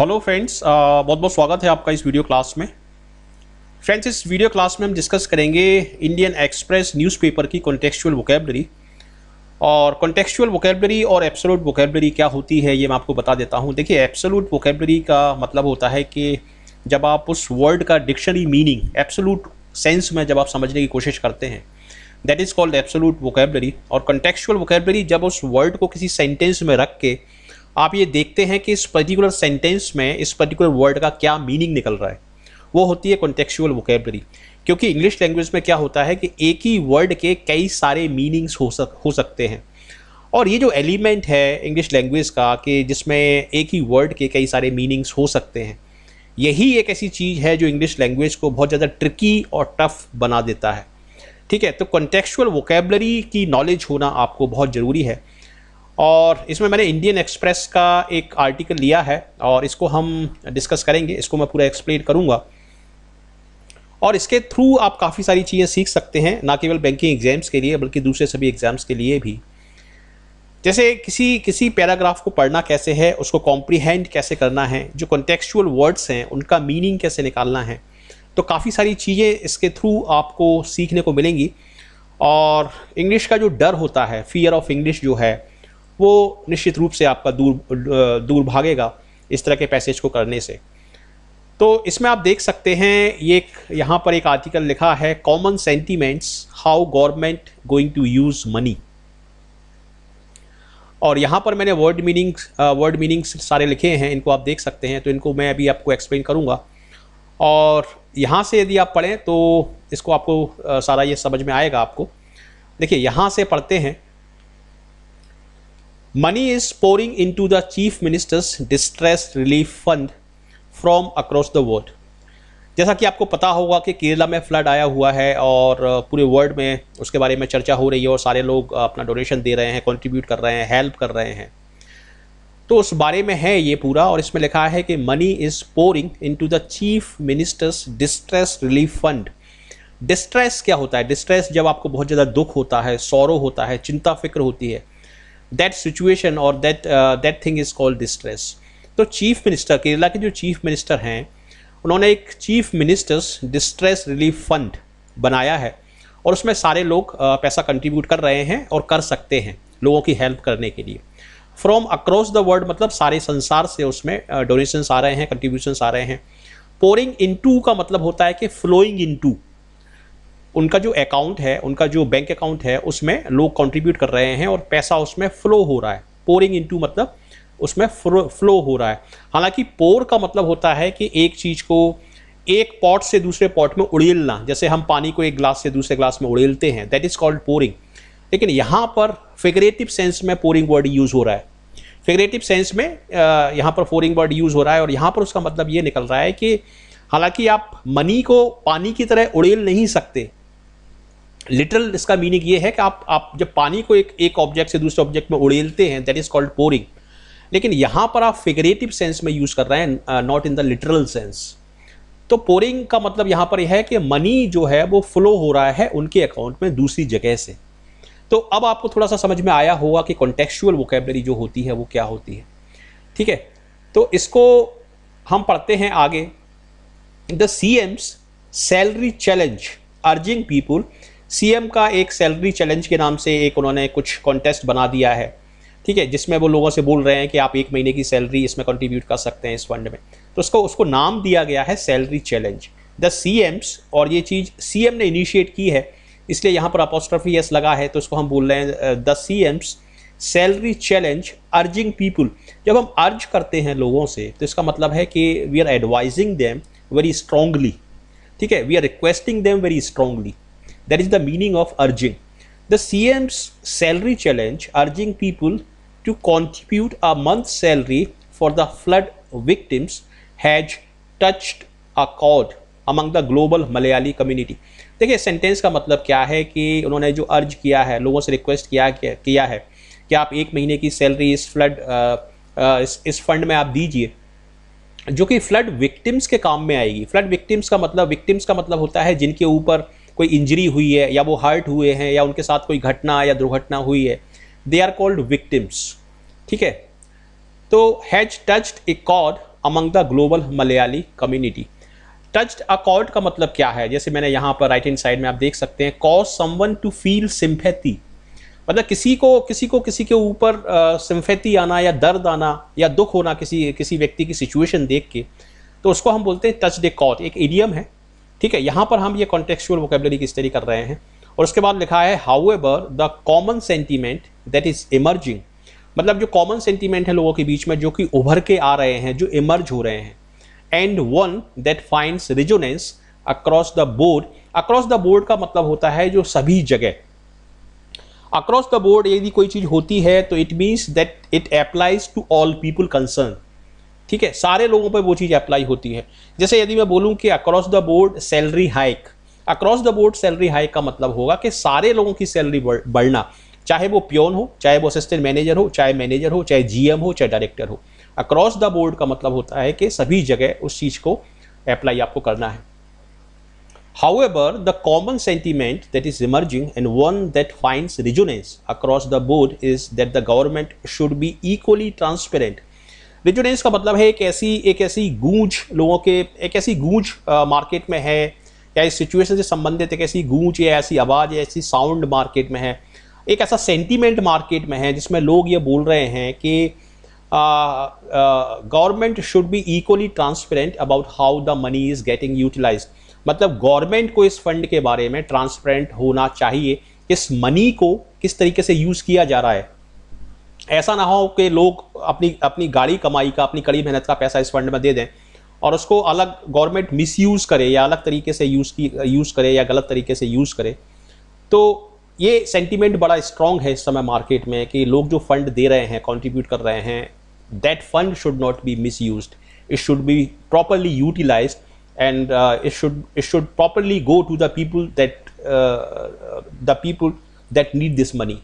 Hello friends uh, बहुत बहुत स्वागत है आपका इस वीडियो क्लास में फ्रेंड्स इस वीडियो क्लास में हम डिस्कस करेंगे इंडियन एक्सप्रेस न्यूज़पेपर की कॉन्टेक्चुअल वोकेबलरी और कॉन्टेक्चुअल वोकेबलरी और एब्सोलूट वोकेबलरी क्या होती है ये मैं आपको बता देता हूँ देखिए एब्सोलूट वोकेबलरी का मतलब होता है कि जब आप उस वर्ड का डिक्शनरी मीनिंग एब्सोलूट सेंस में जब आप समझने की कोशिश करते हैं that is called absolute vocabulary और कॉन्टेक्चुअल वोकेबलरी जब उस वर्ड को किसी सेंटेंस में रख के आप ये देखते हैं कि इस पर्टिकुलर सेंटेंस में इस पर्टिकुलर वर्ड का क्या मीनिंग निकल रहा है वो होती है कॉन्टेक्चुअल वोकेबलरी क्योंकि इंग्लिश लैंग्वेज में क्या होता है कि एक ही वर्ड के कई सारे मीनिंग्स हो सक हो सकते हैं और ये जो एलिमेंट है इंग्लिश लैंग्वेज का कि जिसमें एक ही वर्ड के कई सारे मीनिंग्स हो सकते हैं यही एक ऐसी चीज़ है जो इंग्लिश लैंग्वेज को बहुत ज़्यादा ट्रिकी और टफ बना देता है ठीक है तो कॉन्टेक्चुअल वोकेबलरी की नॉलेज होना आपको बहुत ज़रूरी है और इसमें मैंने इंडियन एक्सप्रेस का एक आर्टिकल लिया है और इसको हम डिस्कस करेंगे इसको मैं पूरा एक्सप्लेन करूँगा और इसके थ्रू आप काफ़ी सारी चीज़ें सीख सकते हैं ना केवल बैंकिंग एग्ज़ाम्स के लिए बल्कि दूसरे सभी एग्ज़ाम्स के लिए भी जैसे किसी किसी पैराग्राफ को पढ़ना कैसे है उसको कॉम्प्रीहेंड कैसे करना है जो कॉन्टेक्चुअल वर्ड्स हैं उनका मीनिंग कैसे निकालना है तो काफ़ी सारी चीज़ें इसके थ्रू आपको सीखने को मिलेंगी और इंग्लिश का जो डर होता है फियर ऑफ इंग्लिश जो है वो निश्चित रूप से आपका दूर दूर भागेगा इस तरह के पैसेज को करने से तो इसमें आप देख सकते हैं ये एक यहाँ पर एक आर्टिकल लिखा है common sentiments how government going to use money और यहाँ पर मैंने वर्ड मीनिंग वर्ड मीनिंग्स सारे लिखे हैं इनको आप देख सकते हैं तो इनको मैं अभी आपको एक्सप्लेन करूँगा और यहाँ से यदि आप पढ़ें तो इसको आपको सारा ये समझ में आएगा आपको देखिए यहाँ से पढ़ते हैं Money is pouring into the Chief Minister's Distress Relief Fund from across the world. जैसा कि आपको पता होगा कि केरला में फ्लड आया हुआ है और पूरे वर्ल्ड में उसके बारे में चर्चा हो रही है और सारे लोग अपना डोनेशन दे रहे हैं कंट्रीब्यूट कर रहे हैं हेल्प कर रहे हैं तो उस बारे में है ये पूरा और इसमें लिखा है कि money is pouring into the chief minister's distress relief fund distress क्या होता है डिस्ट्रेस जब आपको बहुत ज़्यादा दुख होता है सौरव होता है चिंता फिक्र होती है दैट सिचुएशन और that that thing is called distress तो चीफ मिनिस्टर केरला के जो चीफ मिनिस्टर हैं उन्होंने एक chief minister's distress relief fund बनाया है और उसमें सारे लोग uh, पैसा कंट्रीब्यूट कर रहे हैं और कर सकते हैं लोगों की हेल्प करने के लिए फ्रॉम अक्रॉस द वर्ल्ड मतलब सारे संसार से उसमें डोनेशंस uh, आ रहे हैं कंट्रीब्यूशंस आ रहे हैं पोरिंग इन टू का मतलब होता है कि फ्लोइंग इन टू उनका जो अकाउंट है उनका जो बैंक अकाउंट है उसमें लोग कंट्रीब्यूट कर रहे हैं और पैसा उसमें फ्लो हो रहा है पोरिंग इनटू मतलब उसमें फ्लो हो रहा है हालांकि पोर का मतलब होता है कि एक चीज़ को एक पॉट से दूसरे पॉट में उड़ेलना जैसे हम पानी को एक ग्लास से दूसरे ग्लास में उड़ेलते हैं दैट इज़ कॉल्ड पोरिंग लेकिन यहाँ पर फिगरेटिव सेंस में पोरिंग वर्ड यूज़ हो रहा है फिगरेटिव सेंस में यहाँ पर फोरिंग वर्ड यूज़ हो रहा है और यहाँ पर उसका मतलब ये निकल रहा है कि हालांकि आप मनी को पानी की तरह उड़ेल नहीं सकते लिटरल इसका मीनिंग ये है कि आप आप जब पानी को एक एक ऑब्जेक्ट से दूसरे ऑब्जेक्ट में उड़ेलते हैं दैट इज़ कॉल्ड पोरिंग लेकिन यहाँ पर आप फिगरेटिव सेंस में यूज़ कर रहे हैं not in the literal sense तो पोरिंग का मतलब यहाँ पर यह है कि मनी जो है वो फ्लो हो रहा है उनके अकाउंट में दूसरी जगह से तो अब आपको थोड़ा सा समझ में आया होगा कि कॉन्टेक्चुअल वोकेबलरी जो होती है वो क्या होती है ठीक है तो इसको हम पढ़ते हैं आगे the C M's salary challenge urging people CM का एक सैलरी चैलेंज के नाम से एक उन्होंने कुछ कॉन्टेस्ट बना दिया है ठीक है जिसमें वो लोगों से बोल रहे हैं कि आप एक महीने की सैलरी इसमें कंट्रीब्यूट कर सकते हैं इस फंड में तो उसको उसको नाम दिया गया है salary challenge the C M's और ये चीज़ सी एम ने इनिशिएट की है इसलिए यहाँ पर अपोस्ट्रफी एस लगा है तो इसको हम बोल रहे हैं the C M's salary challenge urging people जब हम अर्ज करते हैं लोगों से तो इसका मतलब है कि we are advising them very strongly ठीक है we are requesting them very strongly That is the meaning of urging. The CM's salary challenge urging people to contribute a month's salary for the flood victims has touched a chord among the global Malayali community. देखिए sentence का मतलब क्या है कि उन्होंने जो अर्ज किया है लोगों से रिक्वेस्ट किया किया है कि आप एक महीने की सैलरी इस फ्लड इस, इस फंड में आप दीजिए जो कि फ्लड विक्टिम्स के काम में आएगी फ्लड विक्टिम्स का मतलब विक्टिम्स का मतलब होता है जिनके ऊपर कोई इंजरी हुई है या वो हर्ट हुए हैं या उनके साथ कोई घटना या दुर्घटना हुई है दे आर कॉल्ड विक्टिम्स ठीक है तो has touched a chord among the global Malayali community touched a chord का मतलब क्या है जैसे मैंने यहाँ पर राइट हैंड साइड में आप देख सकते हैं cause someone to feel sympathy मतलब किसी को किसी को किसी के ऊपर सिंपैथी आना या दर्द आना या दुख होना किसी किसी व्यक्ति की सिचुएशन देख के तो उसको हम बोलते हैं टच डे कॉट एक एडियम है ठीक है यहाँ पर हम ये कॉन्टेक्चुअल वोकेबलरी की स्टडी कर रहे हैं और उसके बाद लिखा है however the common sentiment that is emerging मतलब जो कॉमन सेंटीमेंट है लोगों के बीच में जो कि उभर के आ रहे हैं जो इमर्ज हो रहे हैं and one that finds resonance across the board across the board का मतलब होता है जो सभी जगह अक्रॉस द बोर्ड यदि कोई चीज़ होती है तो it means that it applies to all people concern ठीक है सारे लोगों पर वो चीज़ अप्लाई होती है जैसे यदि मैं बोलूँ कि across the board salary hike across the board salary hike का मतलब होगा कि सारे लोगों की सैलरी बढ़ना चाहे वो प्योन हो चाहे वो असिस्टेंट मैनेजर हो चाहे मैनेजर हो चाहे जीएम हो चाहे डायरेक्टर हो अक्रॉस द बोर्ड का मतलब होता है कि सभी जगह उस चीज़ को अप्लाई आपको करना है ever the common sentiment that is emerging and one that find resonance across the board is that the government should be equally transparent resonance का मतलब है एक ऐसी एक ऐसी गूंज लोगों के एक ऐसी गूंज मार्केट में है या इस सिचुएशन से संबंधित एक ऐसी गूंज या ऐसी आवाज़ या ऐसी साउंड मार्केट में है एक ऐसा सेंटीमेंट मार्केट में है जिसमें लोग ये बोल रहे हैं कि government should be equally transparent about how the money is getting utilize मतलब गवर्नमेंट को इस फंड के बारे में ट्रांसपेरेंट होना चाहिए इस मनी को किस तरीके से यूज़ किया जा रहा है ऐसा ना हो कि लोग अपनी अपनी गाड़ी कमाई का अपनी कड़ी मेहनत का पैसा इस फंड में दे दें और उसको अलग गवर्नमेंट मिसयूज़ करे या अलग तरीके से यूज़ की यूज़ करे या गलत तरीके से यूज़ करे तो ये सेंटिमेंट बड़ा स्ट्रांग है इस समय मार्केट में कि लोग जो फंड दे रहे हैं कंट्रीब्यूट कर रहे हैं that fund should not be misuse it should be properly utilize and it should it should properly go to the people that the people that need this money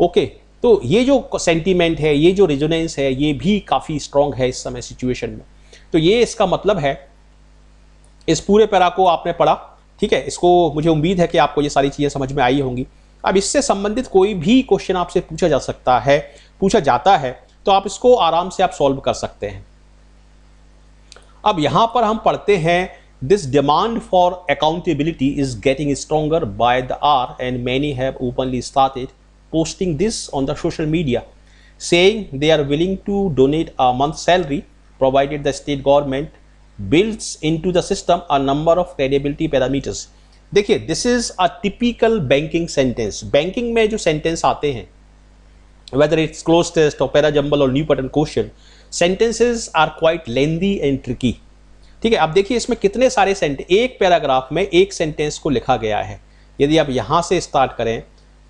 okay तो ये जो sentiment है ये जो resonance है ये भी काफ़ी स्ट्रॉन्ग है इस समय सिचुएशन में तो ये इसका मतलब है इस पूरे पैरा को आपने पढ़ा ठीक है इसको मुझे उम्मीद है कि आपको ये सारी चीज़ें समझ में आई होंगी अब इससे संबंधित कोई भी क्वेश्चन आपसे पूछा जा सकता है पूछा जाता है तो आप इसको आराम से आप सॉल्व कर सकते हैं अब यहां पर हम पढ़ते हैं this demand for accountability is getting stronger by the hour and many have openly started posting this on the social media saying they are willing to donate a month salary provided the state government builds into the system a number of credibility parameters देखिए this is a typical banking sentence banking में जो sentence आते हैं whether it's closed test or para jumble or new pattern question sentences are quite lengthy and tricky ठीक है अब देखिए इसमें कितने सारे सेंटेंस एक पैराग्राफ में एक सेंटेंस को लिखा गया है यदि आप यहाँ से स्टार्ट करें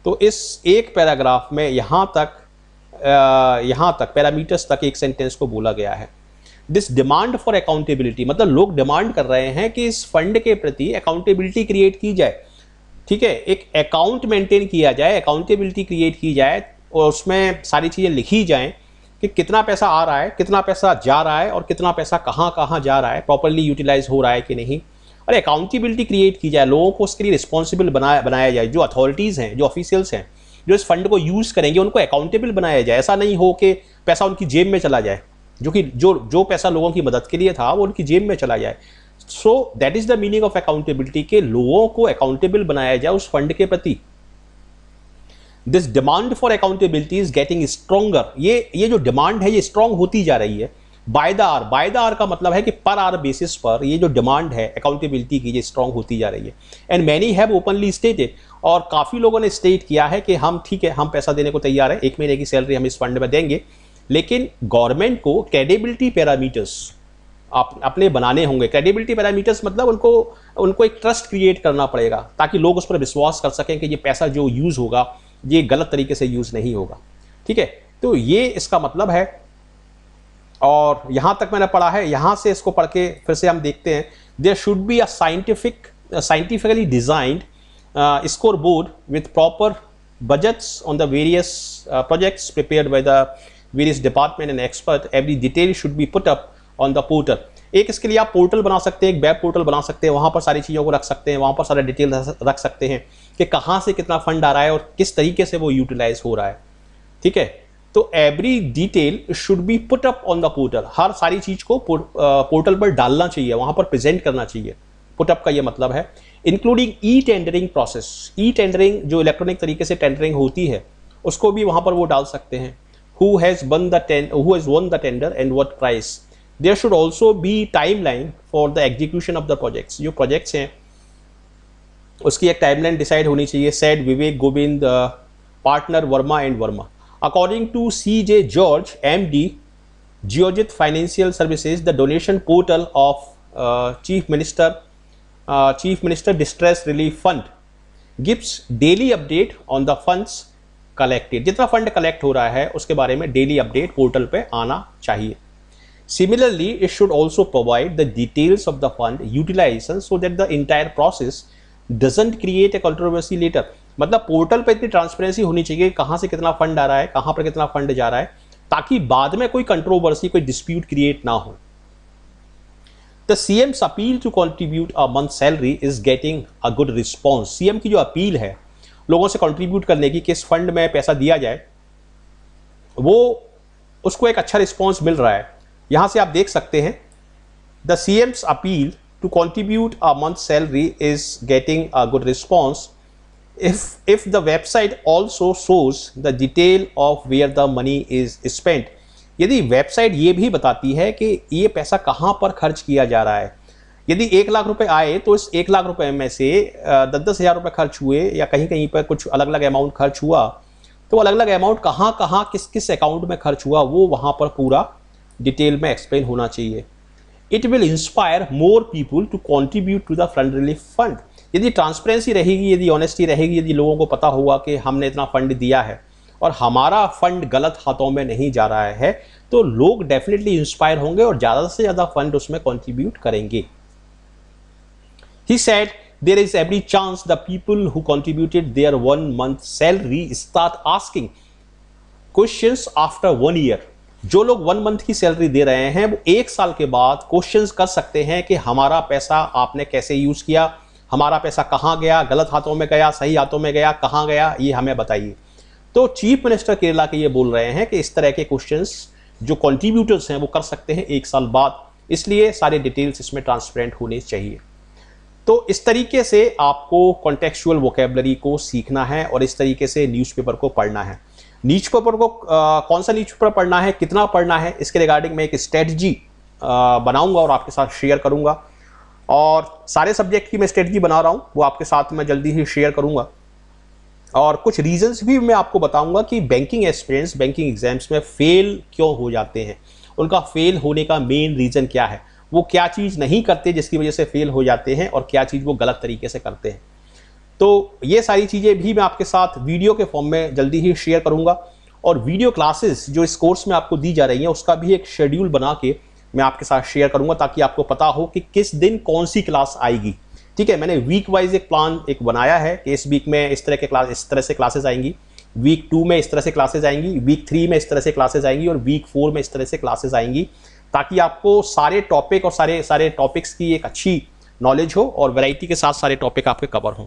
तो इस एक पैराग्राफ में यहाँ तक यहाँ तक पैरामीटर्स तक एक सेंटेंस को बोला गया है दिस डिमांड फॉर अकाउंटेबिलिटी मतलब लोग डिमांड कर रहे हैं कि इस फंड के प्रति अकाउंटेबिलिटी क्रिएट की जाए ठीक है एक अकाउंट मेंटेन किया जाए अकाउंटेबिलिटी क्रिएट की जाए और उसमें सारी चीज़ें लिखी जाएँ कि कितना पैसा आ रहा है कितना पैसा जा रहा है और कितना पैसा कहाँ कहाँ जा रहा है प्रॉपरली यूटिलाइज हो रहा है कि नहीं अरे अकाउंटेबिलिटी क्रिएट की जाए लोगों को उसके लिए रिस्पॉन्सिबल बनाया बनाया जाए जो अथॉरिटीज़ हैं जो ऑफिशियल्स हैं जो इस फंड को यूज़ करेंगे उनको अकाउंटेबल बनाया जाए ऐसा नहीं हो कि पैसा उनकी जेब में चला जाए जो कि जो जो पैसा लोगों की मदद के लिए था वो उनकी जेब में चला जाए so that is the meaning of accountability के लोगों को अकाउंटेबल बनाया जाए उस फंड के प्रति this demand for accountability is getting stronger ये ये जो डिमांड है ये स्ट्रांग होती जा रही है by the hour by the hour का मतलब है कि पर आर बेसिस पर ये जो डिमांड है अकाउंटेबिलिटी की ये स्ट्रांग होती जा रही है and many have openly stated और काफ़ी लोगों ने स्टेट किया है कि हम ठीक है हम पैसा देने को तैयार है एक महीने की सैलरी हम इस फंड में देंगे लेकिन गवर्नमेंट को क्रेडिबिलिटी पैरामीटर्स आप अपने बनाने होंगे क्रेडिबिलिटी पैरामीटर्स मतलब उनको उनको एक ट्रस्ट क्रिएट करना पड़ेगा ताकि लोग उस पर विश्वास कर सकें कि ये पैसा जो यूज़ होगा ये गलत तरीके से यूज़ नहीं होगा ठीक है तो ये इसका मतलब है और यहाँ तक मैंने पढ़ा है यहाँ से इसको पढ़ के फिर से हम देखते हैं there should be a scientific scientifically designed score board with proper budgets on the various projects prepare by the various department and expert every detail should be put up on the portal एक इसके लिए आप portal बना सकते हैं एक web portal बना सकते हैं वहाँ पर सारी चीज़ों को रख सकते हैं वहाँ पर सारे डिटेल रख सकते हैं कि कहाँ से कितना फंड आ रहा है और किस तरीके से वो यूटिलाइज हो रहा है ठीक है तो every detail should be put up on the portal हर सारी चीज़ को पोर्टल पर डालना चाहिए वहां पर प्रेजेंट करना चाहिए पुटअप का ये मतलब है including e tendering process e tendering जो इलेक्ट्रॉनिक तरीके से टेंडरिंग होती है उसको भी वहां पर वो डाल सकते हैं who has won the who has won the tender and what price there should also be time line for the execution of the projects जो प्रोजेक्ट्स हैं उसकी एक टाइम लाइन डिसाइड होनी चाहिए said Vivek Govind partner Verma and Verma According to C.J. George, MD, Georgette Financial Services, the donation portal of uh, Chief Minister uh, Chief Minister Distress Relief Fund gives daily update on the funds collected. जितना fund collect हो रहा है उसके बारे में daily update portal पे आना चाहिए Similarly, it should also provide the details of the fund utilization so that the entire process doesn't create a controversy later. मतलब पोर्टल पे इतनी ट्रांसपेरेंसी होनी चाहिए कहाँ से कितना फंड आ रहा है कहाँ पर कितना फंड जा रहा है ताकि बाद में कोई कंट्रोवर्सी कोई डिस्प्यूट क्रिएट ना हो the C M's appeal to contribute a month salary is getting a good response C M की जो अपील है लोगों से कॉन्ट्रीब्यूट करने की किस फंड में पैसा दिया जाए वो उसको एक अच्छा रिस्पॉन्स मिल रहा है यहाँ से आप देख सकते हैं the C M's appeal to contribute a month salary is getting a good response if if the website also shows the detail of where the money is spent यदि वेबसाइट ये भी बताती है कि ये पैसा कहाँ पर खर्च किया जा रहा है यदि एक लाख रुपए आए तो इस एक लाख रुपए में से दस दस हज़ार रुपये खर्च हुए या कहीं कहीं पर कुछ अलग अलग अमाउंट खर्च हुआ तो अलग अलग अमाउंट कहाँ कहाँ किस किस अकाउंट में खर्च हुआ वो वहाँ पर पूरा डिटेल में एक्सप्लेन होना चाहिए it will inspire more people to contribute to the front relief fund यदि ट्रांसपेरेंसी रहेगी यदि ऑनेस्टी रहेगी यदि लोगों को पता होगा कि हमने इतना फंड दिया है और हमारा फंड गलत हाथों में नहीं जा रहा है तो लोग डेफिनेटली इंस्पायर होंगे और ज़्यादा से ज़्यादा फंड उसमें कॉन्ट्रीब्यूट करेंगे he said there is every chance the people who contributed their one month salary start asking question after one year जो लोग वन मंथ की सैलरी दे रहे हैं वो एक साल के बाद क्वेश्चंस कर सकते हैं कि हमारा पैसा आपने कैसे यूज़ किया हमारा पैसा कहाँ गया गलत हाथों में गया सही हाथों में गया कहाँ गया ये हमें बताइए तो चीफ मिनिस्टर केरला के ये बोल रहे हैं कि इस तरह के क्वेश्चन जो कॉन्ट्रीब्यूटर्स हैं वो कर सकते हैं एक साल बाद इसलिए सारे डिटेल्स इसमें ट्रांसपेरेंट होने चाहिए तो इस तरीके से आपको कॉन्टेक्चुअल वोकेबलरी को सीखना है और इस तरीके से न्यूज़पेपर को पढ़ना है न्यूज़पेपर को आ, कौन सा न्यूज़पेपर पढ़ना है कितना पढ़ना है इसके रिगार्डिंग मैं एक स्ट्रेटजी बनाऊंगा और आपके साथ शेयर करूंगा और सारे सब्जेक्ट की मैं स्ट्रेटजी बना रहा हूँ वो आपके साथ मैं जल्दी ही शेयर करूँगा और कुछ रीजंस भी मैं आपको बताऊंगा कि बैंकिंग एक्सपीरियंस बैंकिंग एग्जाम्स में फेल क्यों हो जाते हैं उनका फेल होने का मेन रीज़न क्या है वो क्या चीज़ नहीं करते जिसकी वजह से फेल हो जाते हैं और क्या चीज़ वो गलत तरीके से करते हैं तो ये सारी चीज़ें भी मैं आपके साथ वीडियो के फॉर्म में जल्दी ही शेयर करूँगा और वीडियो क्लासेस जो इस कोर्स में आपको दी जा रही हैं उसका भी एक शेड्यूल बना के मैं आपके साथ शेयर करूंगा ताकि आपको पता हो कि किस दिन कौन सी क्लास आएगी ठीक है मैंने वीक वाइज एक प्लान एक बनाया है कि इस वीक में इस तरह के क्लास इस तरह से क्लासेस आएंगी वीक टू में इस तरह से क्लासेज आएंगी वीक थ्री में इस तरह से क्लासेज आएंगी और वीक फोर में इस तरह से क्लासेज आएंगी ताकि आपको सारे टॉपिक और सारे सारे टॉपिक्स की एक अच्छी नॉलेज हो और वैरायटी के साथ सारे टॉपिक आपके कवर हों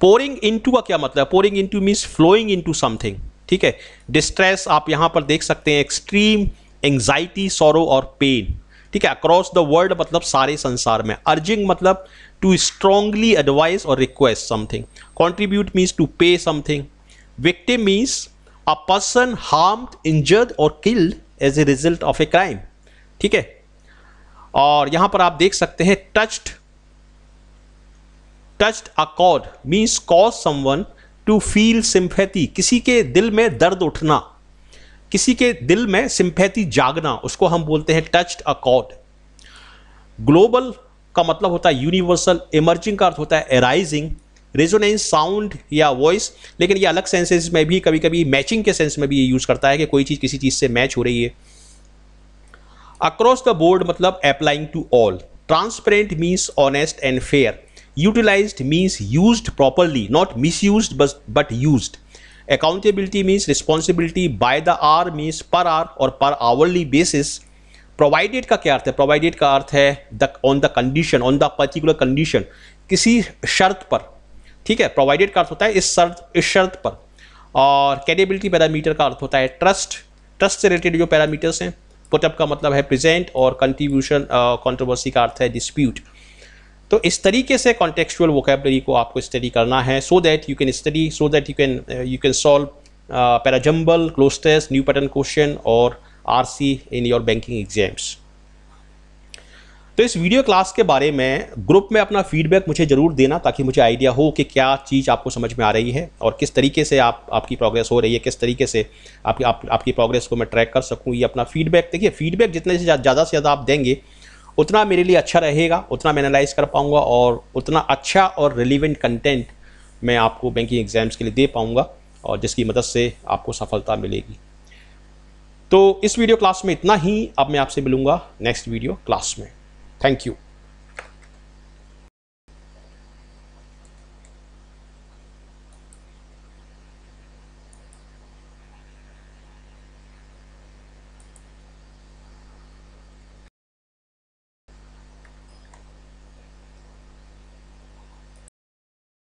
पोरिंग इनटू का क्या मतलब pouring into means flowing into something ठीक है डिस्ट्रेस आप यहाँ पर देख सकते हैं एक्सट्रीम एंग्जाइटी सोरो और पेन ठीक है अक्रॉस द वर्ल्ड मतलब सारे संसार में अर्जिंग मतलब टू स्ट्रांगली एडवाइस और request something contribute means to pay something victim means a person harm injured और killed as a result of a crime ठीक है और यहां पर आप देख सकते हैं टच्ड टच्ड अ कॉड means cause someone to feel sympathy किसी के दिल में दर्द उठना किसी के दिल में सिंपैथी जागना उसको हम बोलते हैं टच्ड अकॉर्ड ग्लोबल का मतलब होता है यूनिवर्सल इमर्जिंग का अर्थ होता है एराइजिंग रेजोनेंस साउंड या वॉइस लेकिन ये अलग सेंसेस में भी कभी कभी मैचिंग के सेंस में भी ये यूज़ करता है कि कोई चीज़ किसी चीज़ से मैच हो रही है अक्रॉस द बोर्ड मतलब applying to all transparent means honest and fair utilize means use properly not misuse but use accountability means responsibility by the hour means per hour और पर आवरली बेसिस प्रोवाइडेड का क्या अर्थ है provided का अर्थ है the on the condition on the particular condition किसी शर्त पर ठीक है प्रोवाइडेड का अर्थ होता है इस शर्त इस शर्त पर और कैडेबिलिटी पैरामीटर का अर्थ होता है ट्रस्ट ट्रस्ट से रिलेटेड जो पैरामीटर्स हैं पुटअप का मतलब है प्रेजेंट और कंट्रीब्यूशन कॉन्ट्रोवर्सी uh, का अर्थ है डिस्प्यूट तो इस तरीके से कॉन्टेक्चुअल वोकेबलरी को आपको स्टडी करना है so that you can study so that you can you can solve parajumble cloze tests new pattern question और see in your banking exams तो इस वीडियो क्लास के बारे में ग्रुप में अपना फीडबैक मुझे ज़रूर देना ताकि मुझे आइडिया हो कि क्या चीज़ आपको समझ में आ रही है और किस तरीके से आप आपकी प्रोग्रेस हो रही है किस तरीके से आपकी आप, आपकी प्रोग्रेस को मैं ट्रैक कर सकूँ ये अपना फीडबैक देखिए फीडबैक जितने से ज़्यादा से ज़्यादा आप देंगे उतना मेरे लिए अच्छा रहेगा उतना मैं एनालाइज कर पाऊँगा और उतना अच्छा और रिलीवेंट कंटेंट मैं आपको बैंकिंग एग्ज़ाम्स के लिए दे पाऊँगा और जिसकी मदद से आपको सफलता मिलेगी तो इस वीडियो क्लास में इतना ही अब मैं आपसे मिलूँगा नेक्स्ट वीडियो क्लास में थैंक यू